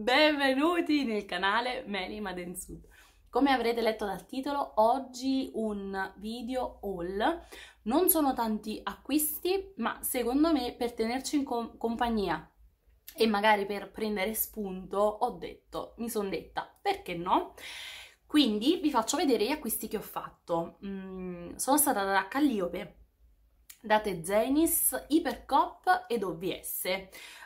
benvenuti nel canale Meli Madensud. Come avrete letto dal titolo, oggi un video haul. Non sono tanti acquisti, ma secondo me per tenerci in com compagnia e magari per prendere spunto, ho detto, mi sono detta, perché no? Quindi vi faccio vedere gli acquisti che ho fatto. Mm, sono stata da Calliope date Zenis, Ipercop ed OVS.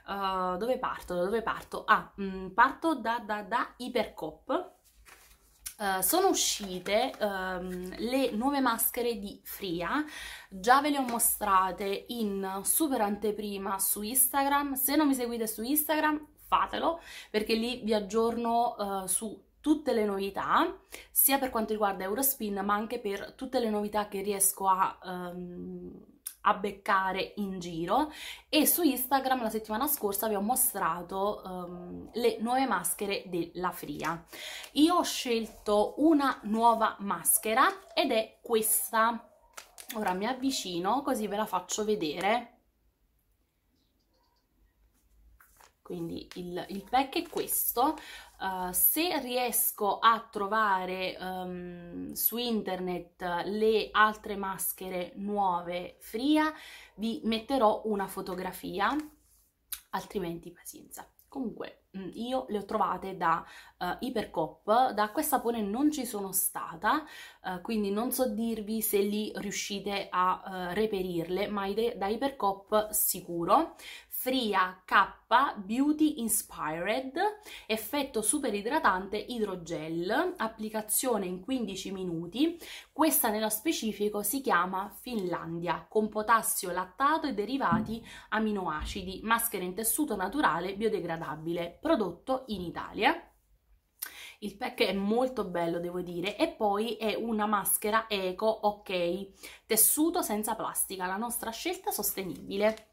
Uh, eh, dove parto? Da dove parto? Ah, mh, mm, parto da, da, da Ipercop. Uh, eh, sono uscite um, le nuove maschere di Fria, già ve le ho mostrate in super anteprima su Instagram, se non mi seguite su Instagram fatelo perché lì vi aggiorno uh, su tutte le novità, sia per quanto riguarda Eurospin ma anche per tutte le novità che riesco a... Um, a beccare in giro e su Instagram la settimana scorsa vi ho mostrato um, le nuove maschere della Fria. Io ho scelto una nuova maschera ed è questa. Ora mi avvicino così ve la faccio vedere quindi il, il pack è questo Uh, se riesco a trovare um, su internet le altre maschere nuove fria vi metterò una fotografia altrimenti pazienza comunque mm, io le ho trovate da uh, eh, Ipercop, da questa pone non ci sono stata, uh, quindi non so dirvi se lì riuscite a reperirle, ma da Ipercop sicuro. Fria K Beauty Inspired, effetto super idratante idrogel, applicazione in 15 minuti. Questa nello specifico si chiama Finlandia, con potassio lattato e derivati aminoacidi, maschera in tessuto naturale biodegradabile, prodotto in Italia. Il pack è molto bello, devo dire, e poi è una maschera eco ok, tessuto senza plastica, la nostra scelta sostenibile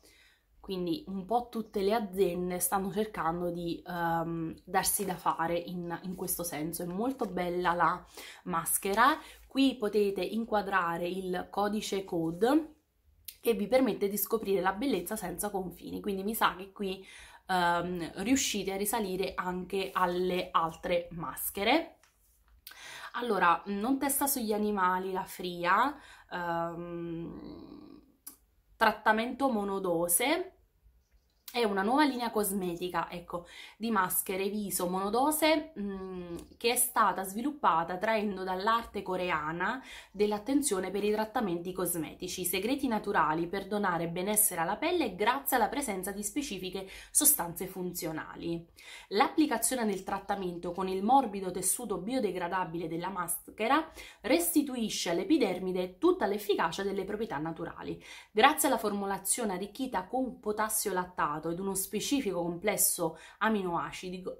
quindi un po' tutte le aziende stanno cercando di um, darsi da fare in, in questo senso. È molto bella la maschera, qui potete inquadrare il codice code che vi permette di scoprire la bellezza senza confini, quindi mi sa che qui um, riuscite a risalire anche alle altre maschere. Allora, non testa sugli animali, la fria, um, trattamento monodose, è una nuova linea cosmetica, ecco, di maschere viso monodose mh, che è stata sviluppata traendo dall'arte coreana dell'attenzione per i trattamenti cosmetici, segreti naturali per donare benessere alla pelle grazie alla presenza di specifiche sostanze funzionali. L'applicazione nel trattamento con il morbido tessuto biodegradabile della maschera restituisce all'epidermide tutta l'efficacia delle proprietà naturali. Grazie alla formulazione arricchita con potassio lattato concentrato ed uno specifico complesso aminoacido,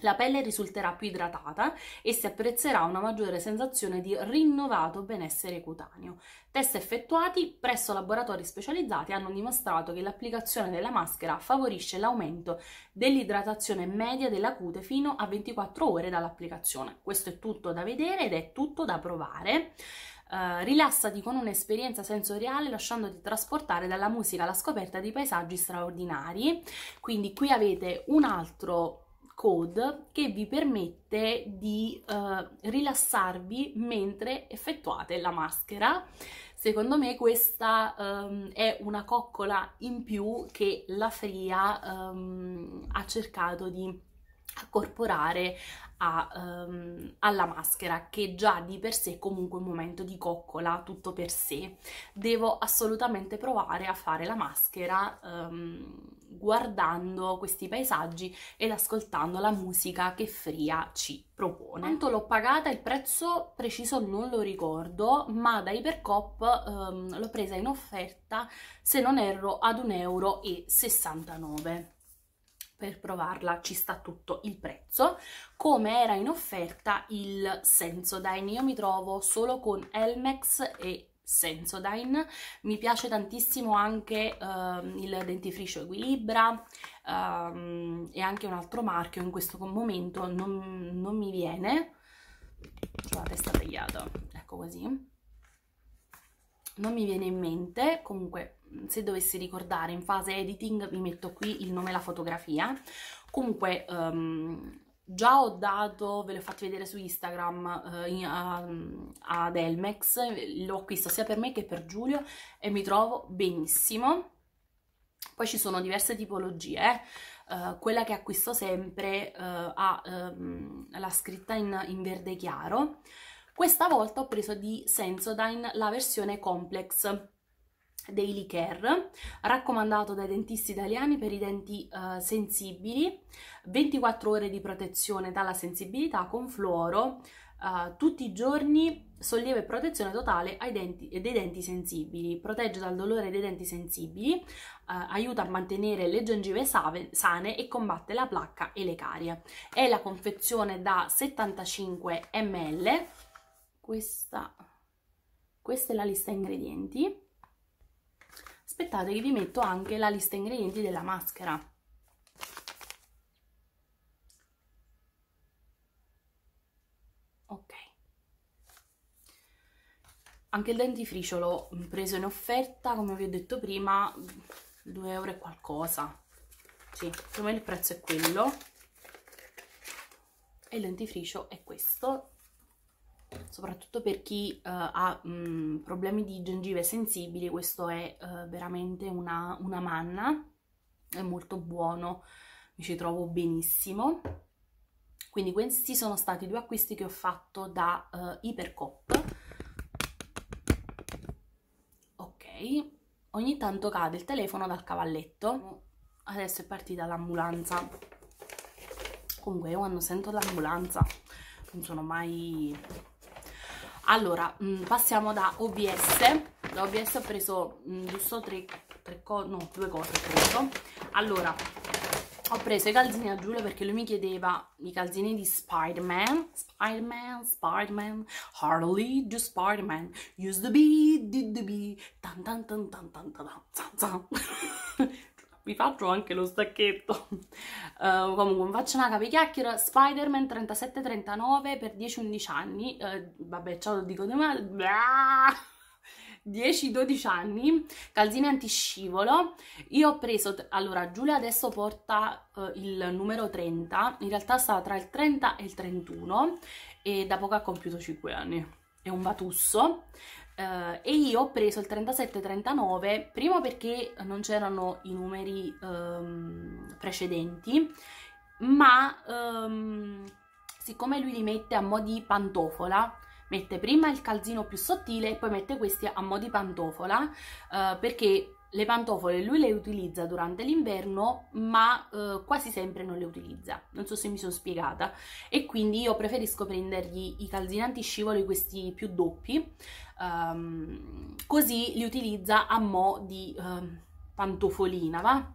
la pelle risulterà più idratata e si apprezzerà una maggiore sensazione di rinnovato benessere cutaneo. Test effettuati presso laboratori specializzati hanno dimostrato che l'applicazione della maschera favorisce l'aumento dell'idratazione media della cute fino a 24 ore dall'applicazione. Questo è tutto da vedere ed è tutto da provare. Eh, rilassati con un'esperienza sensoriale lasciandoti trasportare dalla musica alla scoperta di paesaggi straordinari. Quindi qui avete un altro code che vi permette di uh, rilassarvi mentre effettuate la maschera. Secondo me questa um, è una coccola in più che la Fria um, ehm, ha cercato di corporare a, um, alla maschera che già di per sé è comunque un momento di coccola tutto per sé devo assolutamente provare a fare la maschera um, guardando questi paesaggi ed ascoltando la musica che Fria ci propone quanto l'ho pagata il prezzo preciso non lo ricordo ma da Ipercop um, ehm, l'ho presa in offerta se non erro ad 1,69 euro per provarla ci sta tutto il prezzo, come era in offerta il Sensodyne, io mi trovo solo con Elmex e Sensodyne, mi piace tantissimo anche uh, il dentifricio Equilibra uh, e anche un altro marchio, in questo momento non, non mi viene, ho la testa tagliata, ecco così, non mi viene in mente, comunque se dovessi ricordare in fase editing vi metto qui il nome e la fotografia comunque um, già ho dato, ve l'ho fatto vedere su Instagram uh, in, uh, ad Elmex l'ho acquisto sia per me che per Giulio e mi trovo benissimo poi ci sono diverse tipologie Uh, quella che acquisto sempre uh, ha um, la scritta in, in, verde chiaro. Questa volta ho preso di Sensodyne la versione Complex. Daily Care, raccomandato dai dentisti italiani per i denti eh, sensibili, 24 ore di protezione dalla sensibilità con fluoro, eh, tutti i giorni sollievo e protezione totale ai denti, dei denti sensibili, protegge dal dolore dei denti sensibili, eh, aiuta a mantenere le gengive save, sane e combatte la placca e le carie. È la confezione da 75 ml, questa, questa è la lista ingredienti aspettate che vi metto anche la lista ingredienti della maschera ok anche il dentifricio l'ho preso in offerta come vi ho detto prima 2 euro e qualcosa sì, più il prezzo è quello e il dentifricio è questo soprattutto per chi uh, ha mh, mm, problemi di gengive sensibili, questo è uh, veramente una, una manna, è molto buono, mi ci trovo benissimo. Quindi questi sono stati i due acquisti che ho fatto da uh, eh, Ipercop. Ok, ogni tanto cade il telefono dal cavalletto, adesso è partita l'ambulanza. Comunque io quando sento l'ambulanza non sono mai allora mh, mm, passiamo da OBS da OBS ho preso mh, mm, giusto tre, tre cose no due cose ho preso allora ho preso i calzini a Giulio perché lui mi chiedeva i calzini di Spider-Man, Spider-Man, Spider-Man, Harley di Spider-Man, used to be, did to be, tan tan tan tan tan tan tan tan vi faccio anche lo stacchetto uh, comunque faccio una capichiacchiera Spider-Man 37-39 per 10-11 anni uh, vabbè ciao lo dico di me 10-12 anni, calzini antiscivolo. Io ho preso, allora Giulia adesso porta uh, il numero 30, in realtà sta tra il 30 e il 31 e da poco ha compiuto 5 anni. È un batusso. Uh, e io ho preso il 37-39 prima perché non c'erano i numeri um, precedenti, ma um, siccome lui li mette a mo' di pantofola, mette prima il calzino più sottile e poi mette questi a mo' di pantofola, uh, perché le pantofole lui le utilizza durante l'inverno, ma eh, quasi sempre non le utilizza. Non so se mi sono spiegata. E quindi io preferisco prendergli i calzinanti scivoli, questi più doppi, um, così li utilizza a mo' di um, pantofolina, va?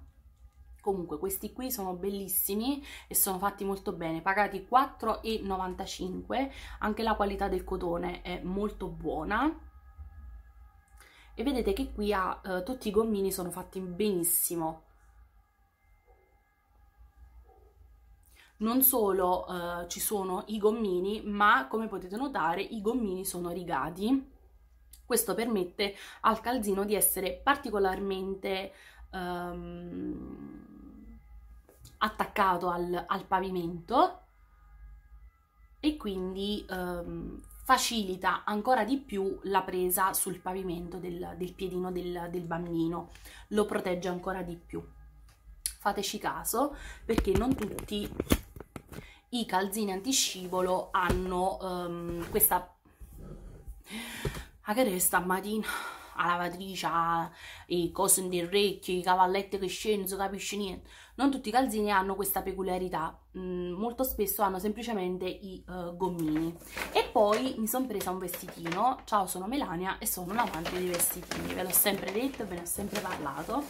Comunque questi qui sono bellissimi e sono fatti molto bene, pagati 4,95, anche la qualità del cotone è molto buona e vedete che qui ha, eh, tutti i gommini sono fatti benissimo. Non solo eh, ci sono i gommini, ma come potete notare i gommini sono rigati. Questo permette al calzino di essere particolarmente ehm, attaccato al, al, pavimento e quindi ehm, facilita ancora di più la presa sul pavimento del, del piedino del, del bambino, lo protegge ancora di più. Fateci caso perché non tutti i calzini antiscivolo hanno um, questa... A che resta stamattina? a lavatrice, i cosi cose in i cavalletti che scendono, capisci niente. Non tutti i calzini hanno questa peculiarità. Mm, molto spesso hanno semplicemente i uh, gommini e poi mi sono presa un vestitino ciao sono Melania e sono un amante dei vestitini ve l'ho sempre detto ve ne ho sempre parlato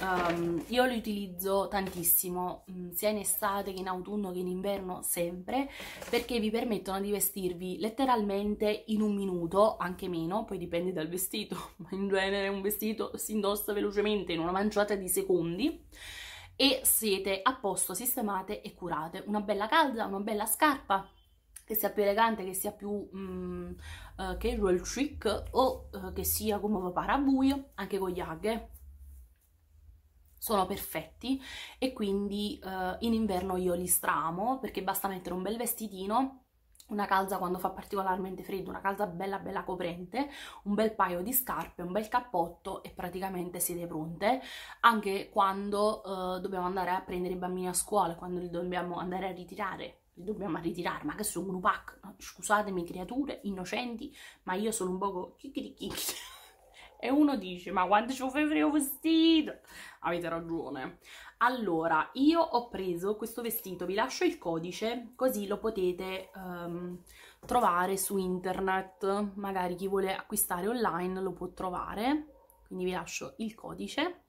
um, io li utilizzo tantissimo mm, sia in estate che in autunno che in inverno sempre perché vi permettono di vestirvi letteralmente in un minuto anche meno poi dipende dal vestito ma in genere un vestito si indossa velocemente in una manciata di secondi e siete a posto, sistemate e curate. Una bella calza, una bella scarpa, che sia più elegante, che sia più mm, uh, che roll trick o uh, che sia come va buio, anche con gli aghe sono perfetti e quindi uh, in inverno io li stramo perché basta mettere un bel vestitino una calza quando fa particolarmente freddo, una calza bella bella coprente, un bel paio di scarpe, un bel cappotto e praticamente siete pronte, anche quando eh, dobbiamo andare a prendere i bambini a scuola, quando li dobbiamo andare a ritirare, li dobbiamo ritirare, ma che sono un pack, no? scusatemi creature innocenti, ma io sono un poco chicchirichicchi. e uno dice, ma quanto ci ho freddo vestito? Avete ragione. Allora, io ho preso questo vestito, vi lascio il codice così lo potete um, trovare su internet, magari chi vuole acquistare online lo può trovare, quindi vi lascio il codice.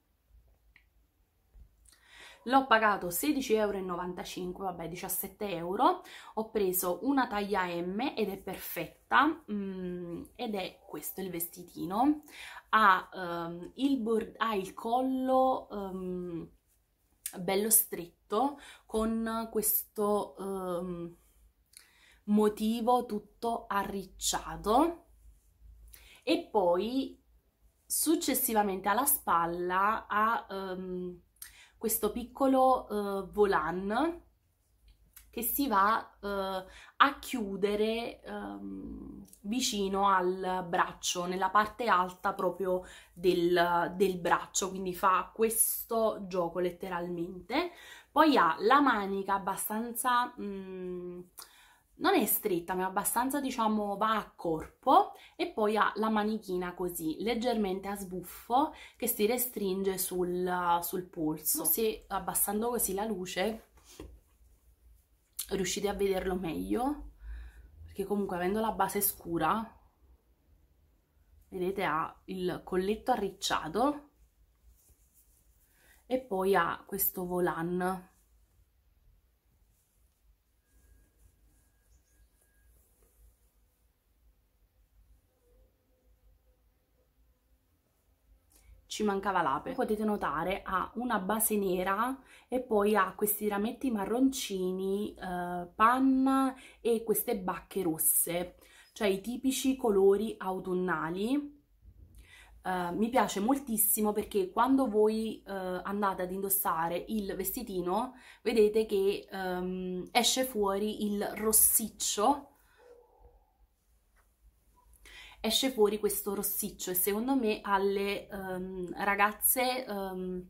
L'ho pagato 16,95 euro, vabbè 17 euro, ho preso una taglia M ed è perfetta mm, ed è questo il vestitino, ha, um, il, ha il collo... Um, bello stretto con questo um, motivo tutto arricciato e poi successivamente alla spalla ha um, questo piccolo uh, volan che si va eh, a chiudere ehm, vicino al braccio, nella parte alta proprio del, del braccio, quindi fa questo gioco letteralmente. Poi ha la manica abbastanza... Mh, mm, non è stretta ma abbastanza diciamo va a corpo e poi ha la manichina così leggermente a sbuffo che si restringe sul, sul polso mm. se abbassando così la luce riuscite a vederlo meglio perché comunque avendo la base scura vedete ha il colletto arricciato e poi ha questo volant ci mancava l'ape. Potete notare ha una base nera e poi ha questi rametti marroncini, eh, panna e queste bacche rosse, cioè i tipici colori autunnali. Uh, mi piace moltissimo perché quando voi uh, andate ad indossare il vestitino vedete che um, esce fuori il rossiccio esce fuori questo rossiccio e secondo me alle um, ragazze... Um,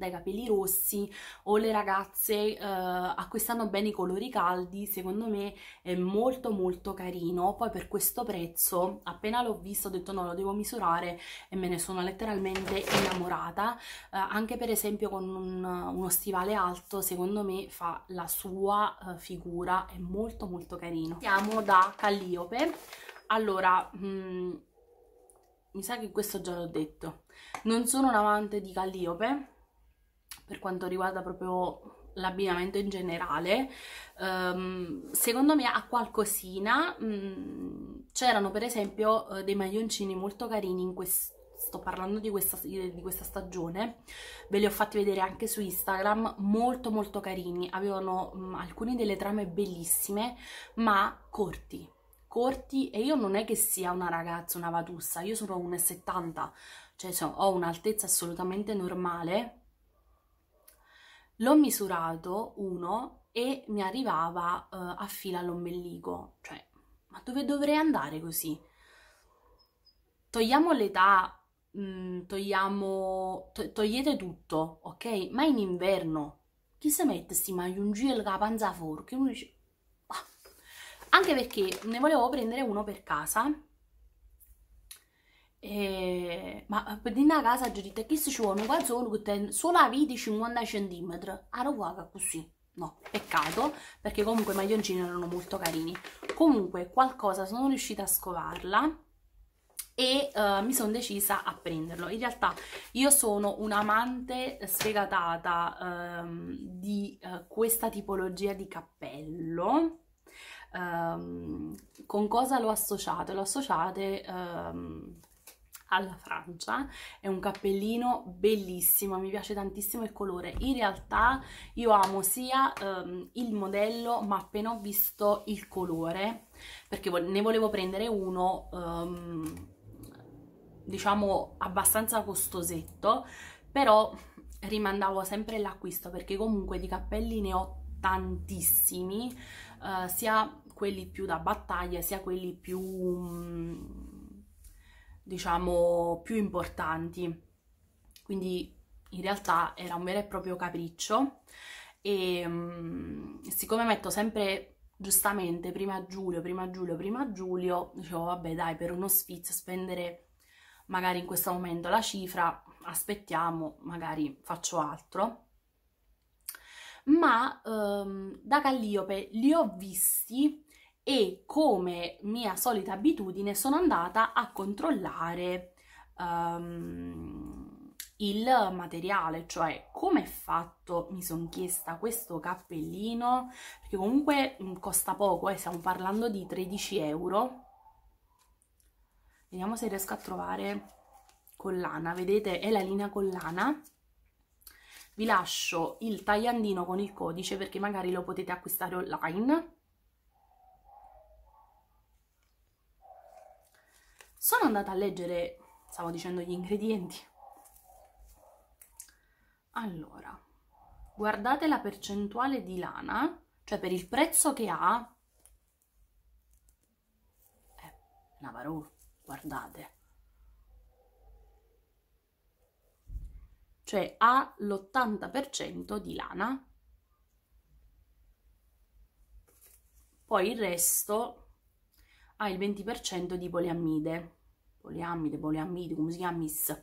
dai capelli rossi o le ragazze uh, eh, acquistano bene i colori caldi secondo me è molto molto carino poi per questo prezzo appena l'ho visto ho detto no lo devo misurare e me ne sono letteralmente innamorata uh, anche per esempio con un, uno stivale alto secondo me fa la sua uh, figura è molto molto carino siamo da Calliope allora, mh, mm, mi sa che questo già l'ho detto. Non sono un amante di Calliope, per quanto riguarda proprio l'abbinamento in generale. Um, secondo me ha qualcosina. Mm, c'erano per esempio eh, dei maglioncini molto carini in questo sto parlando di questa, di questa, stagione, ve li ho fatti vedere anche su Instagram, molto molto carini, avevano mh, mm, alcune delle trame bellissime, ma corti, corti e io non è che sia una ragazza, una vatussa, io sono 1,70, cioè so, ho un'altezza assolutamente normale. L'ho misurato uno, e mi arrivava uh, a fila all'ombelico, cioè ma dove dovrei andare così? Togliamo l'età, mm, togliamo, to togliete tutto, ok? Ma in inverno chi si mette sti maglioncini e la panza fuori? uno dice, anche perché ne volevo prendere uno per casa e... ma per una casa giudita chi si ci vuole un calzone che ten solo a viti 50 cm a ruota così no, peccato perché comunque i maglioncini erano molto carini comunque qualcosa sono riuscita a scovarla e uh, mi sono decisa a prenderlo. In realtà io sono un'amante sfegatata um, di uh, questa tipologia di cappello um, con cosa lo associate? Lo associate um, alla Francia, è un cappellino bellissimo, mi piace tantissimo il colore, in realtà io amo sia um, il modello ma appena ho visto il colore, perché ne volevo prendere uno um, diciamo abbastanza costosetto, però rimandavo sempre l'acquisto perché comunque di cappelli ne ho tantissimi, uh, sia quelli più da battaglia sia quelli più, mm, diciamo, più importanti. Quindi in realtà era un vero e proprio capriccio e um, siccome metto sempre giustamente prima Giulio, prima Giulio, prima Giulio, dicevo vabbè dai per uno sfizio spendere magari in questo momento la cifra, aspettiamo, magari faccio altro ma ehm, da Calliope li ho visti e come mia solita abitudine sono andata a controllare ehm, il materiale, cioè come è fatto, mi sono chiesta questo cappellino, perché comunque mm, costa poco, eh, stiamo parlando di 13 euro. Vediamo se riesco a trovare collana, vedete è la linea collana vi lascio il tagliandino con il codice perché magari lo potete acquistare online sono andata a leggere stavo dicendo gli ingredienti allora guardate la percentuale di lana cioè per il prezzo che ha eh, Navarro guardate cioè ha l'80% di lana, poi il resto ha il 20% di poliammide, poliammide, poliammide, come si chiama, miss.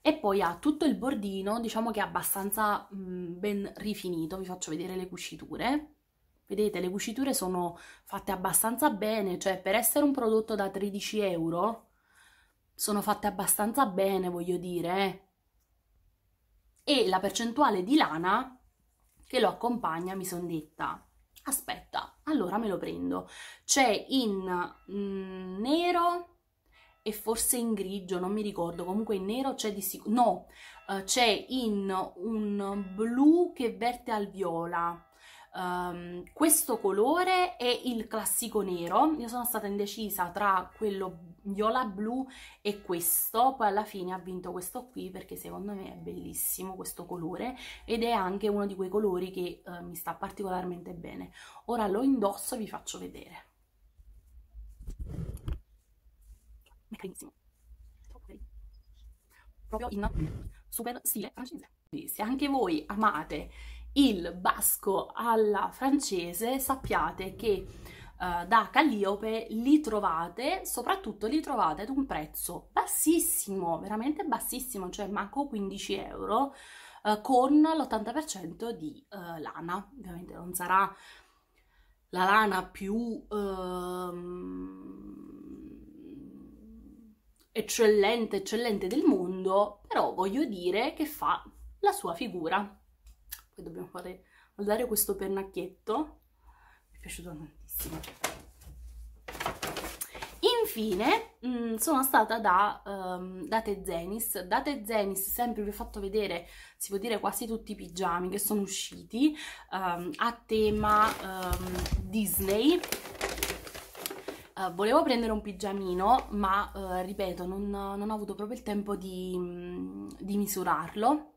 E poi ha tutto il bordino, diciamo che è abbastanza mh, ben rifinito, vi faccio vedere le cuciture. Vedete, le cuciture sono fatte abbastanza bene, cioè per essere un prodotto da 13 euro sono fatte abbastanza bene, voglio dire, eh e la percentuale di lana che lo accompagna mi sono detta aspetta allora me lo prendo c'è in mm, nero e forse in grigio non mi ricordo comunque in nero c'è di sicuro no eh, c'è in un blu che verte al viola um, questo colore è il classico nero io sono stata indecisa tra quello viola blu e questo poi alla fine ha vinto questo qui perché secondo me è bellissimo questo colore ed è anche uno di quei colori che eh, mi sta particolarmente bene ora lo indosso e vi faccio vedere è carinissimo proprio in super stile francese Quindi se anche voi amate il basco alla francese sappiate che eh, da Calliope li trovate, soprattutto li trovate ad un prezzo bassissimo, veramente bassissimo, cioè manco 15 euro, uh, con l'80% di uh, lana. Ovviamente non sarà la lana più ehm, eccellente, eccellente del mondo, però voglio dire che fa la sua figura. Poi dobbiamo fare, guardare questo pennacchietto, mi è piaciuto Infine, mh, mm, sono stata da um, ehm, Date Zenis. Date Zenis, sempre vi ho fatto vedere, si può dire, quasi tutti i pigiami che sono usciti um, a tema um, Disney. Uh, volevo prendere un pigiamino, ma uh, ripeto, non, non, ho avuto proprio il tempo di, mm, di misurarlo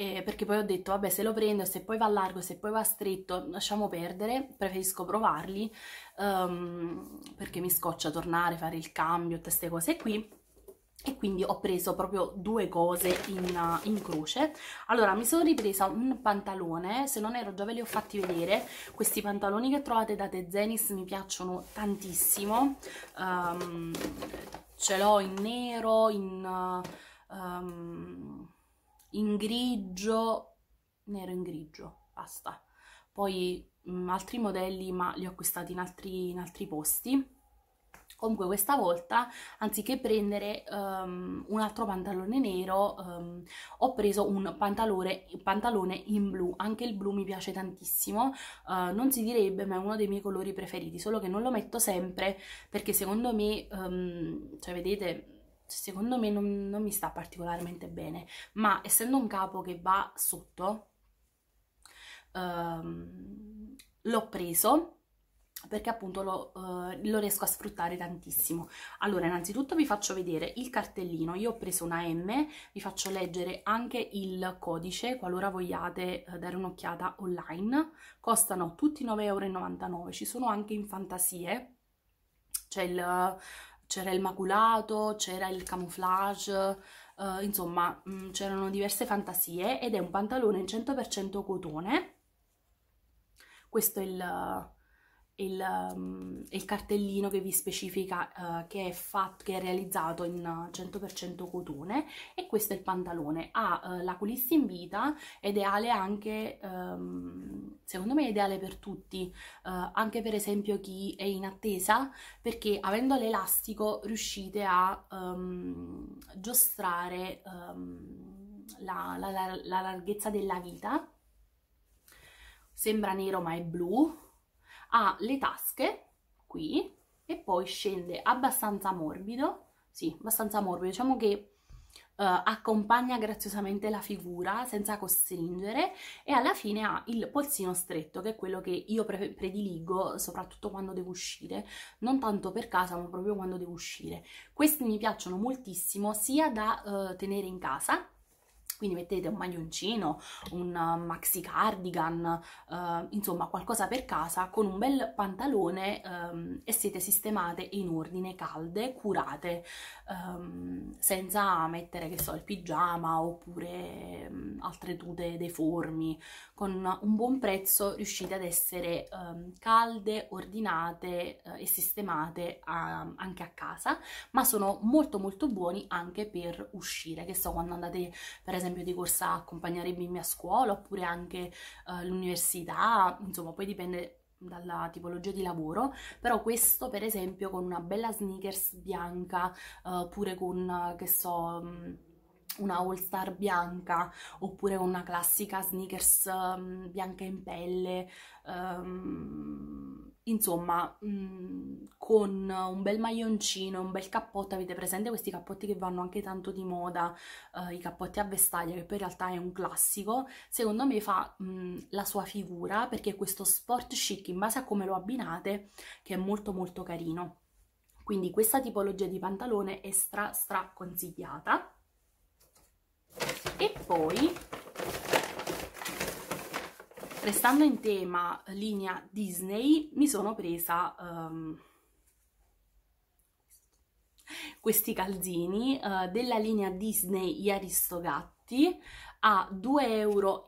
eh, perché poi ho detto, vabbè, se lo prendo, se poi va largo, se poi va stretto, lasciamo perdere, preferisco provarli, um, perché mi scoccia tornare, fare il cambio, tutte queste cose qui. E quindi ho preso proprio due cose in, in croce. Allora, mi sono ripresa un pantalone, se non ero già ve li ho fatti vedere. Questi pantaloni che trovate da The Tezenis mi piacciono tantissimo. Um, ce l'ho in nero, in... Um, in grigio, nero in grigio, basta. Poi mh, mm, altri modelli, ma li ho acquistati in altri, in altri posti. Comunque questa volta, anziché prendere um, un altro pantalone nero, um, ho preso un pantalone, pantalone, in blu. Anche il blu mi piace tantissimo, uh, non si direbbe ma è uno dei miei colori preferiti, solo che non lo metto sempre perché secondo me, um, cioè vedete cioè, secondo me non, non mi sta particolarmente bene, ma essendo un capo che va sotto, ehm, l'ho preso perché appunto lo, uh, lo, riesco a sfruttare tantissimo. Allora, innanzitutto vi faccio vedere il cartellino, io ho preso una M, vi faccio leggere anche il codice, qualora vogliate uh, dare un'occhiata online, costano tutti 9,99 euro ci sono anche in fantasie, c'è il c'era il maculato, c'era il camouflage, eh, insomma mm, c'erano diverse fantasie ed è un pantalone in 100% cotone, questo è il, il, um, il cartellino che vi specifica uh, che, è fatto, che è realizzato in 100% eh, cotone e questo è il pantalone, ha uh, la culisse in vita, è ideale anche, um, secondo me è ideale per tutti, uh, anche per esempio chi è in attesa, perché avendo l'elastico riuscite a um, giostrare ehm, la, la, la, la larghezza della vita, sembra nero ma è blu, ha le tasche qui e poi scende abbastanza morbido, sì, abbastanza morbido, diciamo che Uh, accompagna graziosamente la figura senza costringere e alla fine ha il polsino stretto che è quello che io pre prediligo soprattutto quando devo uscire non tanto per casa ma proprio quando devo uscire questi mi piacciono moltissimo sia da uh, tenere in casa quindi mettete un maglioncino, un eh, maxi cardigan, eh, insomma qualcosa per casa con un bel pantalone ehm, e siete sistemate in ordine, calde, curate, ehm, senza mettere che so il pigiama oppure ehm, altre tute deformi, con un buon prezzo riuscite ad essere um, calde, ordinate uh, e sistemate a, ehm, anche a casa, ma sono molto molto buoni anche per uscire, che so quando andate per esempio di corsa a accompagnare i bimbi a scuola oppure anche uh, eh, all'università, insomma poi dipende dalla tipologia di lavoro, però questo per esempio con una bella sneakers bianca, uh, pure con, che so... Um, una all star bianca oppure una classica sneakers um, bianca in pelle um, insomma um, con un bel maglioncino un bel cappotto avete presente questi cappotti che vanno anche tanto di moda uh, i cappotti a vestaglia che poi in realtà è un classico secondo me fa mm, la sua figura perché questo sport chic in base a come lo abbinate che è molto molto carino quindi questa tipologia di pantalone è stra stra consigliata e poi restando in tema linea Disney mi sono presa um, questi calzini uh, della linea Disney gli Aristogatti a 2,99 euro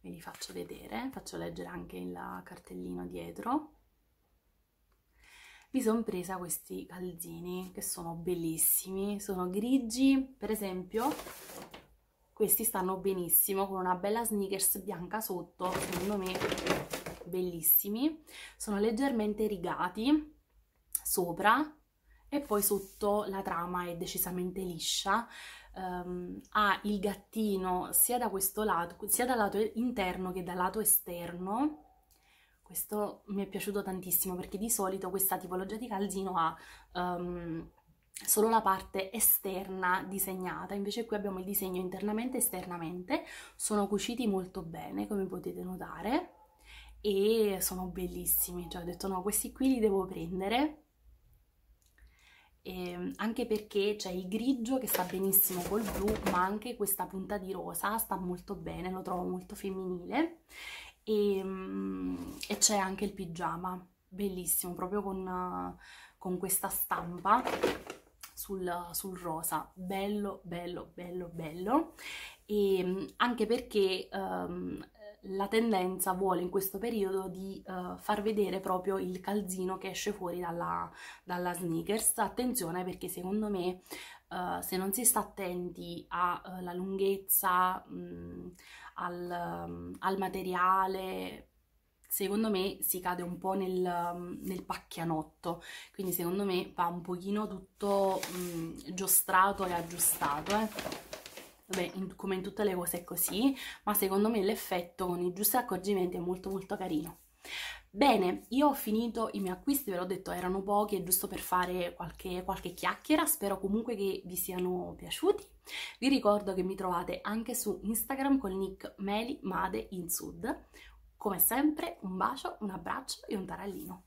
ve li faccio vedere, faccio leggere anche il cartellino dietro mi sono presa questi calzini che sono bellissimi, sono grigi, per esempio questi stanno benissimo con una bella sneakers bianca sotto, secondo me bellissimi, sono leggermente rigati sopra e poi sotto la trama è decisamente liscia, um, ha il gattino sia da questo lato, sia dal lato interno che dal lato esterno, questo mi è piaciuto tantissimo perché di solito questa tipologia di calzino ha um, solo la parte esterna disegnata, invece qui abbiamo il disegno internamente e esternamente, sono cuciti molto bene come potete notare e sono bellissimi, cioè ho detto no questi qui li devo prendere eh, anche perché c'è il grigio che sta benissimo col blu ma anche questa punta di rosa sta molto bene, lo trovo molto femminile e, mm, e c'è anche il pigiama, bellissimo, proprio con, con questa stampa sul, sul, rosa, bello, bello, bello, bello, e mm, anche perché um, la tendenza vuole in questo periodo di uh, far vedere proprio il calzino che esce fuori dalla, dalla sneakers. Attenzione perché secondo me uh, se non si sta attenti alla eh, uh, lunghezza, mh, al, um, al, materiale, secondo me si cade un po' nel, um, nel, pacchianotto. Quindi secondo me va un pochino tutto um, giostrato e aggiustato. Eh. Vabbè, in, come in tutte le cose è così, ma secondo me l'effetto con i giusti accorgimenti è molto molto carino. Bene, io ho finito i miei acquisti, ve l'ho detto, erano pochi, è giusto per fare qualche, qualche chiacchiera, spero comunque che vi siano piaciuti. Vi ricordo che mi trovate anche su Instagram con il nick Meli Made in Sud. Come sempre, un bacio, un abbraccio e un tarallino.